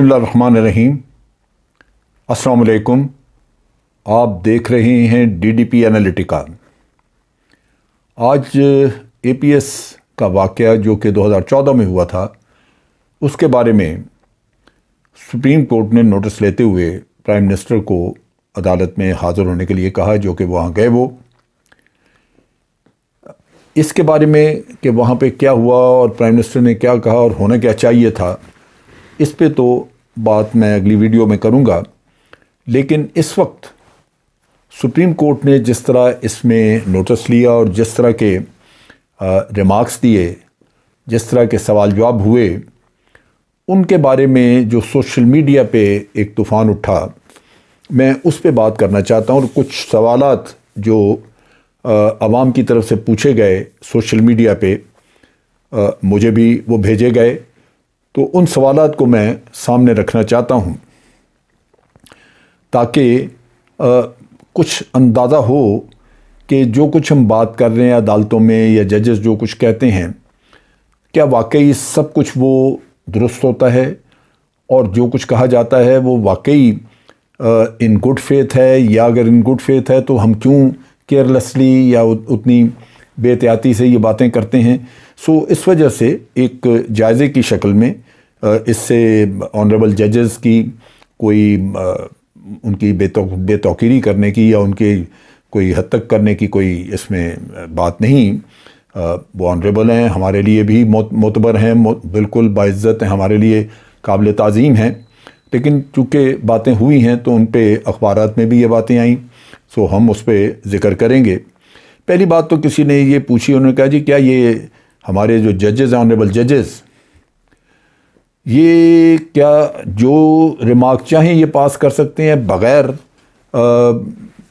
बसमीम असलकुम आप देख रहे हैं डीडीपी एनालिटिका आज एपीएस का वाक़ जो कि 2014 में हुआ था उसके बारे में सुप्रीम कोर्ट ने नोटिस लेते हुए प्राइम मिनिस्टर को अदालत में हाज़िर होने के लिए कहा जो कि वहाँ गए वो इसके बारे में कि वहाँ पे क्या हुआ और प्राइम मिनिस्टर ने क्या कहा और होना क्या चाहिए था इस पे तो बात मैं अगली वीडियो में करूँगा लेकिन इस वक्त सुप्रीम कोर्ट ने जिस तरह इसमें नोटिस लिया और जिस तरह के रिमार्क्स दिए जिस तरह के सवाल जवाब हुए उनके बारे में जो सोशल मीडिया पे एक तूफ़ान उठा मैं उस पर बात करना चाहता हूँ और कुछ सवाल जो आवाम की तरफ से पूछे गए सोशल मीडिया पे आ, मुझे भी वो भेजे गए तो उन सवाल को मैं सामने रखना चाहता हूँ ताकि कुछ अंदाज़ा हो कि जो कुछ हम बात कर रहे हैं अदालतों में या जजेस जो कुछ कहते हैं क्या वाकई सब कुछ वो दुरुस्त होता है और जो कुछ कहा जाता है वो वाकई इन गुड फेथ है या अगर इन गुड फेथ है तो हम क्यों केयरलेसली या उतनी बेहतियाती से ये बातें करते हैं सो so, इस वजह से एक जायज़े की शक्ल में इससे ऑनरेबल जजेस की कोई उनकी बेतो बेतौकीरी करने की या उनके कोई हद तक करने की कोई इसमें बात नहीं वो ऑनरेबल हैं हमारे लिए भी मोतबर हैं बिल्कुल बाज़्ज़त हैं हमारे लिए काबिल तज़ीम हैं लेकिन चूँकि बातें हुई हैं तो उन पर अखबार में भी ये बातें आई सो तो हम उस पर ज़िक्र करेंगे पहली बात तो किसी ने ये पूछी उन्होंने कहा जी क्या ये हमारे जो जजेस हैं ऑनरेबल जजेस ये क्या जो रिमार्क चाहें ये पास कर सकते हैं बग़ैर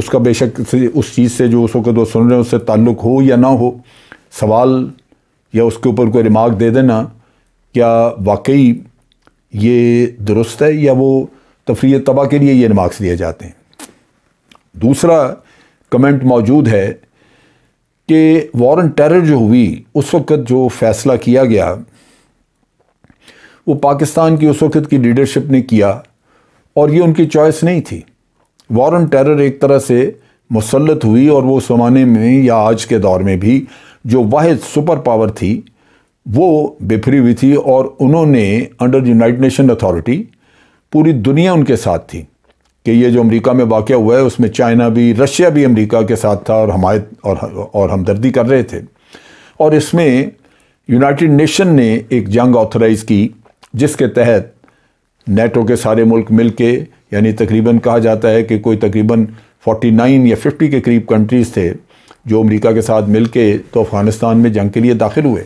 उसका बेशक उस चीज़ से जो उस वक्त वो सुन रहे हैं उससे ताल्लुक़ हो या ना हो सवाल या उसके ऊपर कोई रिमार्क दे देना क्या वाकई ये दुरुस्त है या वो तफरी तबाह के लिए ये रिमार्क्स दिए जाते हैं दूसरा कमेंट मौजूद है कि वारन टेरर जो हुई उस वक़्त जो फ़ैसला किया गया वो पाकिस्तान की उस वक़्त की लीडरशिप ने किया और ये उनकी चॉइस नहीं थी वारन टेरर एक तरह से मुसलत हुई और वो उस ज़माने में या आज के दौर में भी जो वाद सुपर पावर थी वो बिफरी हुई थी और उन्होंने अंडर यूनाइट नेशन अथॉरिटी पूरी दुनिया उनके साथ थी कि ये जो अमेरिका में वाक़ हुआ है उसमें चाइना भी रशिया भी अमेरिका के साथ था और हमायत और और हमदर्दी कर रहे थे और इसमें यूनाइटेड नेशन ने एक जंग ऑथराइज की जिसके तहत नेटो के सारे मुल्क मिल के यानी तकरीबन कहा जाता है कि कोई तकरीबन 49 या 50 के करीब कंट्रीज़ थे जो अमेरिका के साथ मिल के तो अफ़गानिस्तान में जंग के लिए दाखिल हुए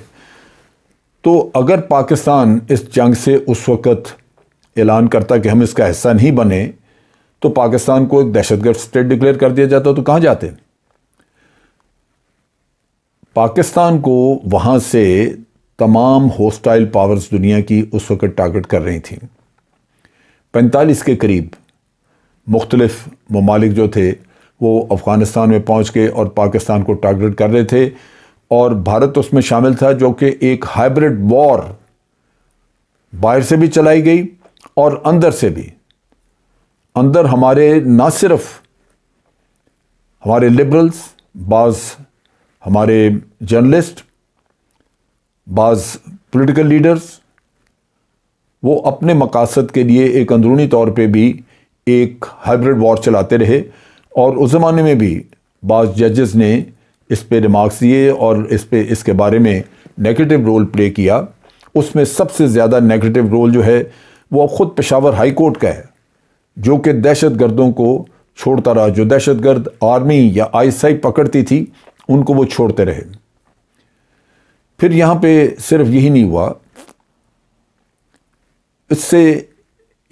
तो अगर पाकिस्तान इस जंग से उस वक़्त ऐलान करता कि हम इसका हिस्सा नहीं बने तो पाकिस्तान को एक दहशतगर्द स्टेट डिक्लेयर कर दिया जाता तो कहाँ जाते पाकिस्तान को वहाँ से तमाम होस्टाइल पावर्स दुनिया की उस वक्त टारगेट कर रही थी पैंतालीस के करीब मुख्तलफ़ ममालिक जो थे वो अफ़गानिस्तान में पहुँच के और पाकिस्तान को टारगेट कर रहे थे और भारत उसमें शामिल था जो कि एक हाइब्रिड वॉर बाहर से भी चलाई गई और अंदर से भी अंदर हमारे ना सिर्फ हमारे लिबरल्स बाज़ हमारे जर्नलिस्ट बाज़ पॉलिटिकल लीडर्स वो अपने मकासद के लिए एक अंदरूनी तौर पे भी एक हाइब्रिड वॉर चलाते रहे और उस ज़माने में भी बाज़ जजेस ने इस पे रिमार्क्स दिए और इस पे इसके बारे में नेगेटिव रोल प्ले किया उसमें सबसे ज़्यादा नेगेटिव रोल जो है वो ख़ुद पेशावर हाई कोर्ट का है जो कि दहशत गर्दों को छोड़ता रहा जो दहशत गर्द आर्मी या आईएसआई पकड़ती थी उनको वो छोड़ते रहे फिर यहाँ पे सिर्फ यही नहीं हुआ इससे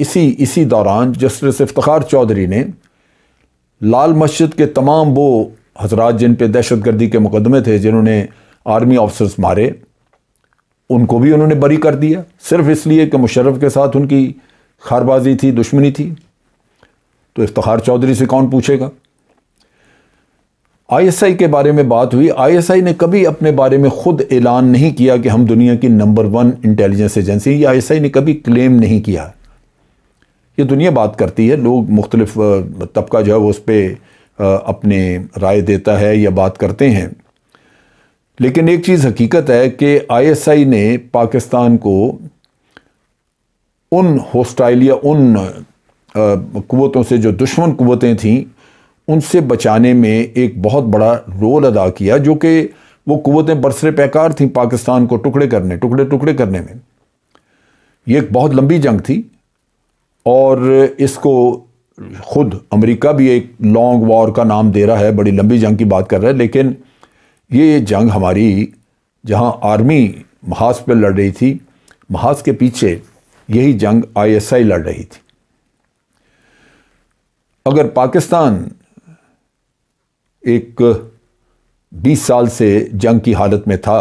इसी इसी दौरान जस्टिस इफ्तार चौधरी ने लाल मस्जिद के तमाम वो हजरात जिन पे दहशत गर्दी के मुकदमे थे जिन्होंने आर्मी ऑफिसर्स मारे उनको भी उन्होंने बरी कर दिया सिर्फ इसलिए कि मुशर्रफ के साथ उनकी खारबाजी थी दुश्मनी थी तो इफ्तार चौधरी से कौन पूछेगा आईएसआई के बारे में बात हुई आईएसआई ने कभी अपने बारे में खुद ऐलान नहीं किया कि हम दुनिया की नंबर वन इंटेलिजेंस एजेंसी या आईएसआई ने कभी क्लेम नहीं किया ये दुनिया बात करती है लोग मुख्तलिफ तबका जो है वो उस पर अपने राय देता है या बात करते हैं लेकिन एक चीज़ हकीकत है कि आईएसआई ने पाकिस्तान को उन होस्टाइल या उन कुतों से जो दुश्मन कुतें थीं उनसे बचाने में एक बहुत बड़ा रोल अदा किया जो कि वो कुतें बरसर पैकार थीं पाकिस्तान को टुकड़े करने टुकड़े टुकड़े करने में ये एक बहुत लंबी जंग थी और इसको ख़ुद अमेरिका भी एक लॉन्ग वॉर का नाम दे रहा है बड़ी लंबी जंग की बात कर रहा है लेकिन ये जंग हमारी जहाँ आर्मी महाज पर लड़ रही थी महाज के पीछे यही जंग आईएसआई लड़ रही थी अगर पाकिस्तान एक 20 साल से जंग की हालत में था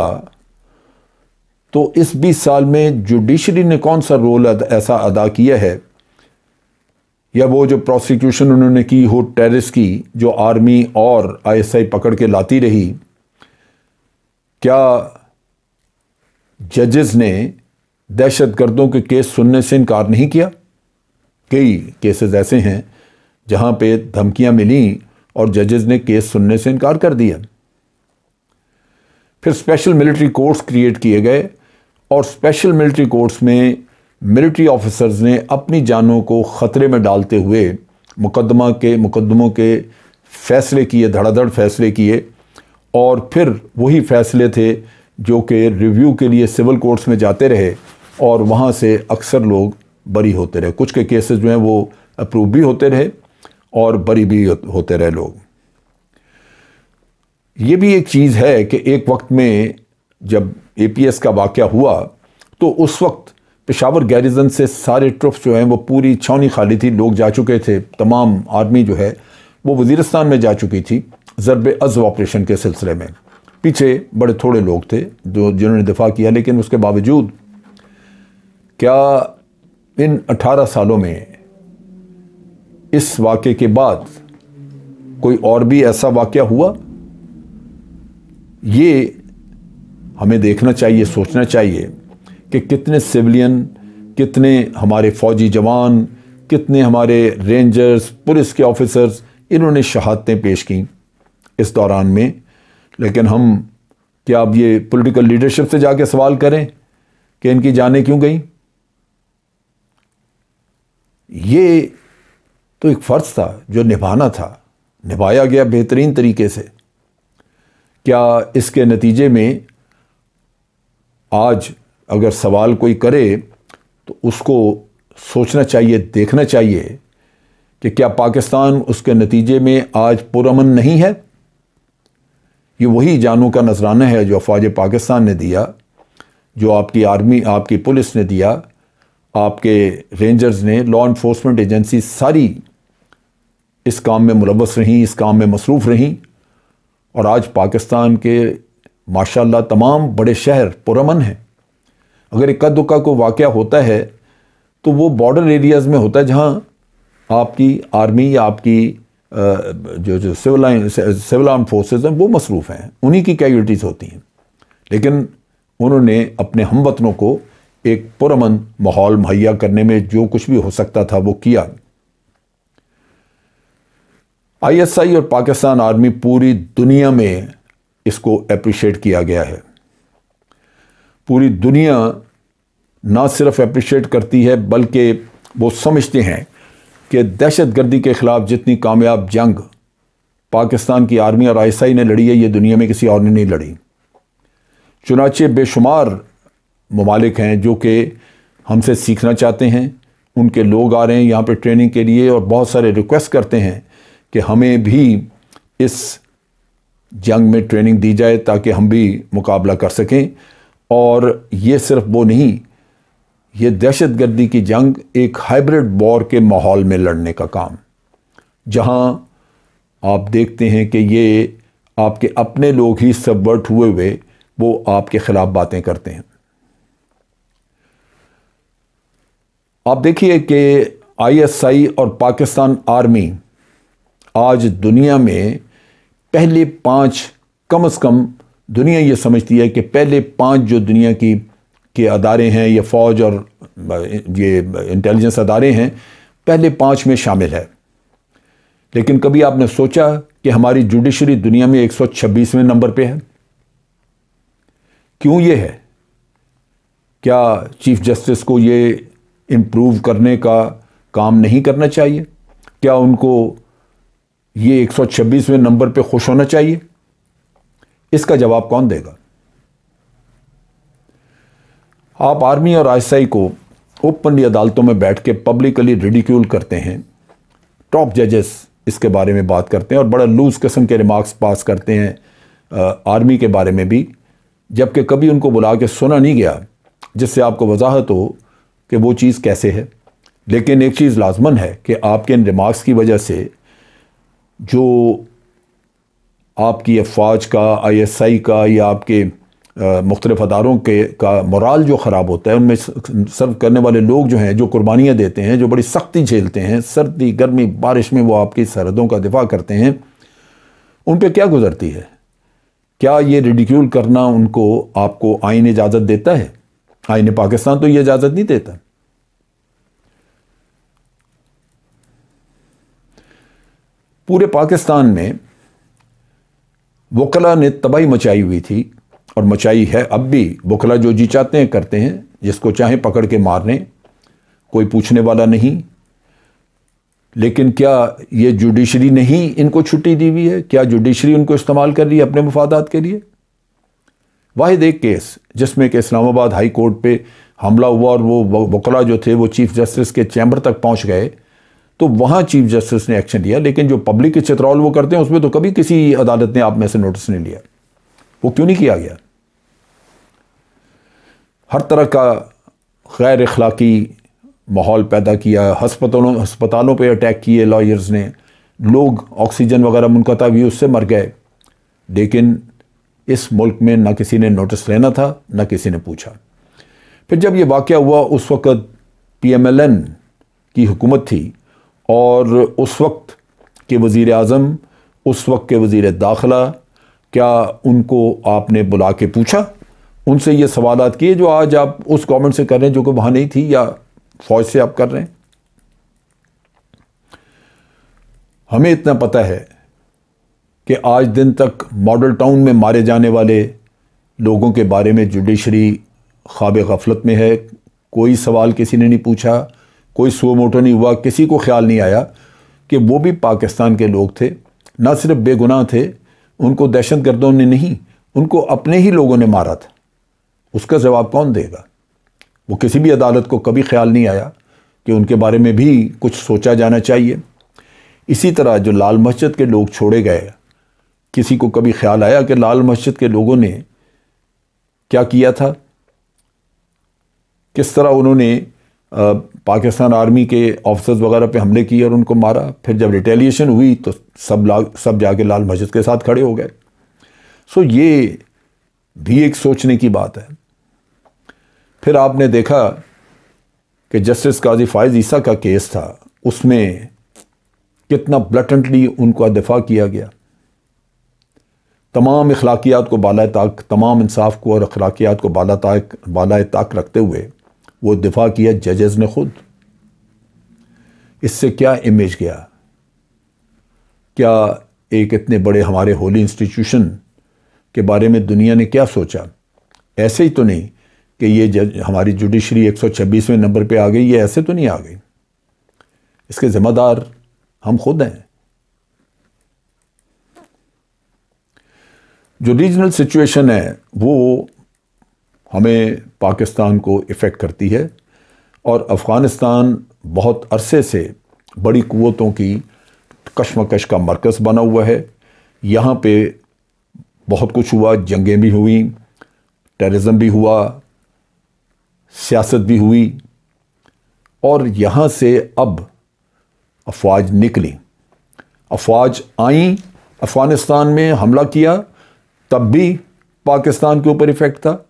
तो इस 20 साल में जुडिशरी ने कौन सा रोल अद, ऐसा अदा किया है या वो जो प्रोसिक्यूशन उन्होंने की हो टेरिस की जो आर्मी और आईएसआई पकड़ के लाती रही क्या जजेस ने दहशत गर्दों के केस सुनने से इनकार नहीं किया कई केसेस ऐसे हैं जहां पे धमकियां मिली और जजेस ने केस सुनने से इनकार कर दिया फिर स्पेशल मिलिट्री कोर्ट्स क्रिएट किए गए और स्पेशल मिलिट्री कोर्ट्स में मिलिट्री ऑफिसर्स ने अपनी जानों को ख़तरे में डालते हुए मुकदमा के मुकदमों के फैसले किए धड़ाधड़ फैसले किए और फिर वही फैसले थे जो कि रिव्यू के लिए सिविल कोर्ट्स में जाते रहे और वहाँ से अक्सर लोग बरी होते रहे कुछ के केसेस जो हैं वो अप्रूव भी होते रहे और बरी भी होते रहे लोग ये भी एक चीज़ है कि एक वक्त में जब एस का वाक़ हुआ तो उस वक्त पेशावर गैरिजन से सारे ट्रुप्स जो हैं वो पूरी छावनी खाली थी लोग जा चुके थे तमाम आर्मी जो है वो वजीरस्तान में जा चुकी थी ज़रब अज़ ऑपरेशन के सिलसिले में पीछे बड़े थोड़े लोग थे जो जिन्होंने दिफा किया लेकिन उसके बावजूद क्या इन अठारह सालों में इस वाक्य के बाद कोई और भी ऐसा वाक्य हुआ ये हमें देखना चाहिए सोचना चाहिए कि कितने सिविलियन कितने हमारे फौजी जवान कितने हमारे रेंजर्स पुलिस के ऑफिसर्स इन्होंने शहादतें पेश की इस दौरान में लेकिन हम क्या अब ये पॉलिटिकल लीडरशिप से जाके सवाल करें कि इनकी जाने क्यों गई ये तो एक फ़र्ज़ था जो निभाना था निभाया गया बेहतरीन तरीके से क्या इसके नतीजे में आज अगर सवाल कोई करे तो उसको सोचना चाहिए देखना चाहिए कि क्या पाकिस्तान उसके नतीजे में आज पुरमन नहीं है ये वही जानों का नजराना है जो अफवाज पाकिस्तान ने दिया जो आपकी आर्मी आपकी पुलिस ने दिया आपके रेंजर्स ने लॉ इन्फोर्समेंट एजेंसी सारी इस काम में मुलवस रहीं इस काम में मसरूफ़ रहीं और आज पाकिस्तान के माशाल्लाह तमाम बड़े शहर पुरमन हैं अगर इक्का दुक्का को वाक़ होता है तो वो बॉर्डर एरियाज़ में होता है जहाँ आपकी आर्मी या आपकी जो जो सिविल सिविल आर्म फोर्सेज हैं वो मसरूफ़ हैं उन्हीं की कैजुलटीज़ होती हैं लेकिन उन्होंने अपने हम वतनों को एक पुरमन माहौल मुहैया करने में जो कुछ भी हो सकता था वो किया आईएसआई और पाकिस्तान आर्मी पूरी दुनिया में इसको अप्रिशिएट किया गया है पूरी दुनिया ना सिर्फ अप्रिशिएट करती है बल्कि वो समझते हैं कि दहशत गर्दी के ख़िलाफ़ जितनी कामयाब जंग पाकिस्तान की आर्मी और आईएसआई ने लड़ी है ये दुनिया में किसी और ने नहीं लड़ी चुनाचे बेशुमार ममालिक हैं जो कि हमसे सीखना चाहते हैं उनके लोग आ रहे हैं यहाँ पर ट्रेनिंग के लिए और बहुत सारे रिक्वेस्ट करते हैं कि हमें भी इस जंग में ट्रेनिंग दी जाए ताकि हम भी मुकाबला कर सकें और ये सिर्फ वो नहीं ये दहशत गर्दी की जंग एक हाइब्रिड वॉर के माहौल में लड़ने का काम जहाँ आप देखते हैं कि ये आपके अपने लोग ही सबवर्ट हुए हुए वो आपके ख़िलाफ़ बातें करते हैं आप देखिए कि आईएसआई और पाकिस्तान आर्मी आज दुनिया में पहले पांच कम अज़ कम दुनिया ये समझती है कि पहले पांच जो दुनिया की के अदारे हैं या फ़ौज और ये इंटेलिजेंस अदारे हैं पहले पांच में शामिल है लेकिन कभी आपने सोचा कि हमारी जुडिशरी दुनिया में 126वें नंबर पे है क्यों ये है क्या चीफ जस्टिस को ये इम्प्रूव करने का काम नहीं करना चाहिए क्या उनको ये 126वें नंबर पे खुश होना चाहिए इसका जवाब कौन देगा आप आर्मी और आईएसआई को ओपनली अदालतों में बैठ के पब्लिकली रिडिक्यूल करते हैं टॉप जजेस इसके बारे में बात करते हैं और बड़ा लूज किस्म के रिमार्क्स पास करते हैं आर्मी के बारे में भी जबकि कभी उनको बुला के सुना नहीं गया जिससे आपको वजाहत हो कि वो चीज़ कैसे है लेकिन एक चीज़ लाजमन है कि आपके इन रिमार्क्स की वजह से जो आपकी अफवाज का आईएसआई का या आपके मुख्तलिफ अदारों के का मराल जो ख़राब होता है उनमें सर्व करने वाले लोग जो हैं जो कुर्बानियाँ देते हैं जो बड़ी सख्ती झेलते हैं सर्दी गर्मी बारिश में वो आपकी सरहदों का दिफा करते हैं उन पर क्या गुजरती है क्या ये रेडिक्यूल करना उनको आपको आइन इजाज़त देता है आइन पाकिस्तान तो ये इजाज़त नहीं देता पूरे पाकिस्तान में वकला ने तबाही मचाई हुई थी और मचाई है अब भी वकला जो जी चाहते हैं करते हैं जिसको चाहें पकड़ के मारने कोई पूछने वाला नहीं लेकिन क्या ये जुडिशरी नहीं इनको छुट्टी दी हुई है क्या जुडिशरी उनको इस्तेमाल कर रही है अपने मफादात के लिए वाहिद एक केस जिसमें कि इस्लामाबाद हाई कोर्ट पे हमला हुआ और वो वकला जो थे वो चीफ जस्टिस के चैम्बर तक पहुंच गए तो वहाँ चीफ जस्टिस ने एक्शन लिया लेकिन जो पब्लिक के चित्रौल वो करते हैं उसमें तो कभी किसी अदालत ने आप में से नोटिस नहीं लिया वो क्यों नहीं किया गया हर तरह का गैर अखलाकी माहौल पैदा किया हस्पतालों हस्पतालों पर अटैक किए लॉयर्स ने लोग ऑक्सीजन वगैरह मुनकता भी उससे मर गए लेकिन इस मुल्क में ना किसी ने नोटिस लेना था ना किसी ने पूछा फिर जब ये वाक़ हुआ उस वक़्त पी एम एल एन की हुकूमत थी और उस वक्त के वज़ी अज़म उस वक्त के वज़ी दाखिला क्या उनको आपने बुला के पूछा उनसे ये सवाल किए जो आज आप उस गवर्नमेंट से कर रहे हैं जो कि वहाँ नहीं थी या फ़ौज से आप कर रहे हैं हमें इतना पता है कि आज दिन तक मॉडल टाउन में मारे जाने वाले लोगों के बारे में जुडिशरी ख्वाब गफलत में है कोई सवाल किसी ने नहीं पूछा कोई सो मोटो नहीं हुआ किसी को ख्याल नहीं आया कि वो भी पाकिस्तान के लोग थे ना सिर्फ बेगुनाह थे उनको दहशत गर्दों ने नहीं उनको अपने ही लोगों ने मारा था उसका जवाब कौन देगा वो किसी भी अदालत को कभी ख्याल नहीं आया कि उनके बारे में भी कुछ सोचा जाना चाहिए इसी तरह जो लाल मस्जिद के लोग छोड़े गए किसी को कभी ख्याल आया कि लाल मस्जिद के लोगों ने क्या किया था किस तरह उन्होंने पाकिस्तान आर्मी के ऑफिसर्स वगैरह पे हमले किए और उनको मारा फिर जब रिटेलिएशन हुई तो सब ला सब जाके लाल मस्जिद के साथ खड़े हो गए सो ये भी एक सोचने की बात है फिर आपने देखा कि जस्टिस काजी फायज ईसा का केस था उसमें कितना ब्लटेंटली उनका दिफा किया गया तमाम अखलाकियात को बाला ताक तमाम इंसाफ को और अखलाकियात को बाला ताक बाला ताक रखते हुए वो दिफा किया जजेस ने खुद इससे क्या इमेज गया क्या एक इतने बड़े हमारे होली इंस्टीट्यूशन के बारे में दुनिया ने क्या सोचा ऐसे ही तो नहीं कि ये जज हमारी जुडिशरी 126वें नंबर पे आ गई ये ऐसे तो नहीं आ गई इसके ज़िम्मेदार हम खुद हैं जो रीजनल सिचुएशन है वो हमें पाकिस्तान को इफ़ेक्ट करती है और अफ़गानिस्तान बहुत अरसे से बड़ी क़वतों की कशमकश का मरकज़ बना हुआ है यहाँ पे बहुत कुछ हुआ जंगें भी हुई टेररिज़म भी हुआ सियासत भी हुई और यहाँ से अब अफवाज निकली अफवाज आई अफ़गानिस्तान में हमला किया तब भी पाकिस्तान के ऊपर इफ़ेक्ट था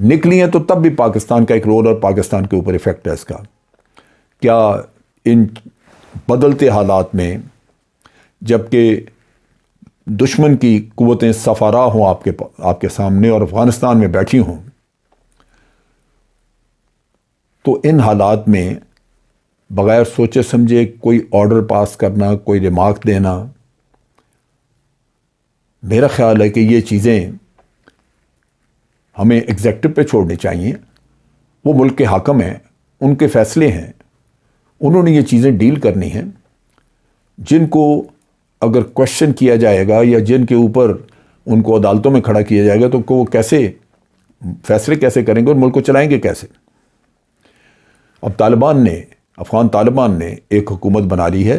निकली हैं तो तब भी पाकिस्तान का एक रोल और पाकिस्तान के ऊपर इफ़ेक्ट है इसका क्या इन बदलते हालात में जबकि दुश्मन की कुतें सफारा हों आपके आपके सामने और अफ़गानिस्तान में बैठी हों तो इन हालात में बग़ैर सोचे समझे कोई ऑर्डर पास करना कोई रिमार्क देना मेरा ख्याल है कि ये चीज़ें हमें एग्जेक्टिव पे छोड़ने चाहिए वो मुल्क के हाकम हैं उनके फैसले हैं उन्होंने ये चीज़ें डील करनी हैं जिनको अगर क्वेश्चन किया जाएगा या जिनके ऊपर उनको अदालतों में खड़ा किया जाएगा तो वो कैसे फैसले कैसे करेंगे और मुल्क को चलाएंगे कैसे अब तालिबान ने अफ़गान तालिबान ने एक हुकूमत बना ली है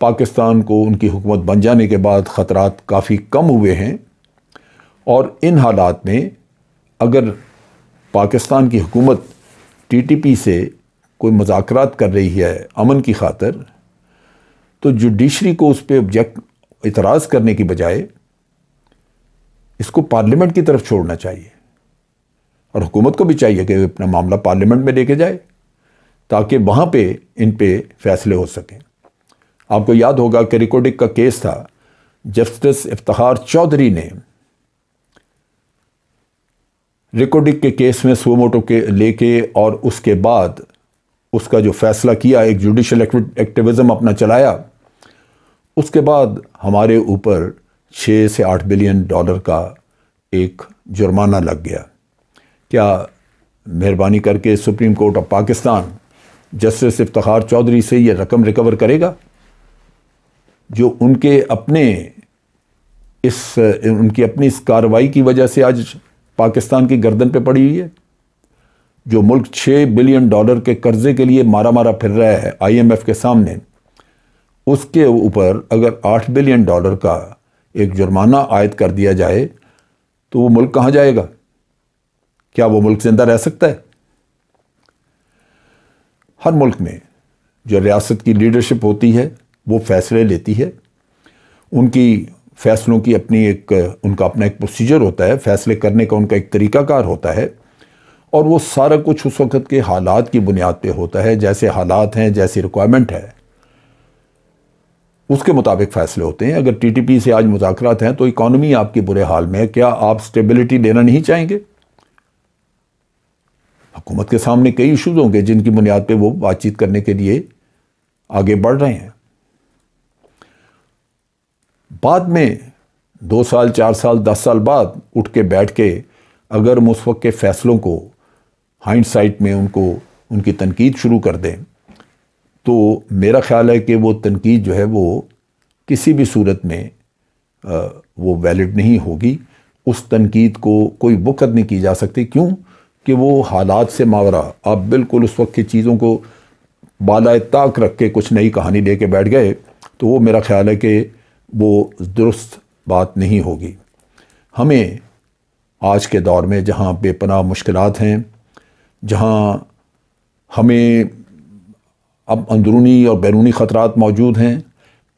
पाकिस्तान को उनकी हुकूमत बन जाने के बाद ख़तरा काफ़ी कम हुए हैं और इन हालात में अगर पाकिस्तान की हुकूमत टी टी पी से कोई मजाकरात कर रही है अमन की खातर तो जुडिशरी को उस पर ऑब्जेक्ट इतराज़ करने की बजाय इसको पार्लियामेंट की तरफ छोड़ना चाहिए और हुकूमत को भी चाहिए कि अपना मामला पार्लियामेंट में लेके जाए ताकि वहाँ पे इन पे फैसले हो सकें आपको याद होगा कि रिकॉर्डिक का केस था जस्टिस इफ्तार चौधरी ने रिकॉर्डिक के केस में सुमोटो के लेके और उसके बाद उसका जो फैसला किया एक जुडिशल एक्टिविज़म अपना चलाया उसके बाद हमारे ऊपर छः से आठ बिलियन डॉलर का एक जुर्माना लग गया क्या मेहरबानी करके supreme court of Pakistan justice इफ्तार चौधरी से ये रकम रिकवर करेगा जो उनके अपने इस उनकी अपनी इस कार्रवाई की वजह से आज पाकिस्तान की गर्दन पे पड़ी हुई है जो मुल्क छः बिलियन डॉलर के कर्जे के लिए मारा मारा फिर रहा है आईएमएफ के सामने उसके ऊपर अगर आठ बिलियन डॉलर का एक जुर्माना आयद कर दिया जाए तो वो मुल्क कहाँ जाएगा क्या वो मुल्क जिंदा रह सकता है हर मुल्क में जो रियासत की लीडरशिप होती है वो फैसले लेती है उनकी फैसलों की अपनी एक उनका अपना एक प्रोसीजर होता है फैसले करने का उनका एक तरीकाकार होता है और वो सारा कुछ उस वक्त के हालात की बुनियाद पे होता है जैसे हालात हैं जैसी रिक्वायरमेंट है उसके मुताबिक फ़ैसले होते हैं अगर टीटीपी से आज मुजाकर हैं तो इकॉनमी आपके बुरे हाल में है क्या आप स्टेबिलिटी देना नहीं चाहेंगे हुकूमत के सामने कई इशूज़ होंगे जिनकी बुनियाद पर वो बातचीत करने के लिए आगे बढ़ रहे हैं बाद में दो साल चार साल दस साल बाद उठ के बैठ के अगर हम उस वक्त के फ़ैसलों को हाइंड साइट में उनको उनकी तनकीद शुरू कर दें तो मेरा ख्याल है कि वो तनकीद जो है वो किसी भी सूरत में आ, वो वैलिड नहीं होगी उस तनकीद को कोई वक़्त नहीं की जा सकती क्यों कि वो हालात से मावरा आप बिल्कुल उस वक्त की चीज़ों को बालाए ताक रख के कुछ नई कहानी लेके बैठ गए तो वो मेरा ख्याल है कि वो दुरुस्त बात नहीं होगी हमें आज के दौर में जहाँ बेपनाह मुश्किल हैं जहाँ हमें अब अंदरूनी और बैरूनी ख़तरा मौजूद हैं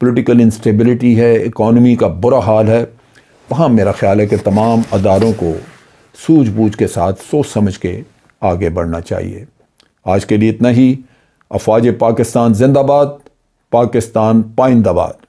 पॉलिटिकल इंस्टेबिलिटी है इकॉनमी का बुरा हाल है वहाँ मेरा ख्याल है कि तमाम अदारों को सूझबूझ के साथ सोच समझ के आगे बढ़ना चाहिए आज के लिए इतना ही अफवाज पाकिस्तान जिंदाबाद पाकिस्तान पाइंदाबाद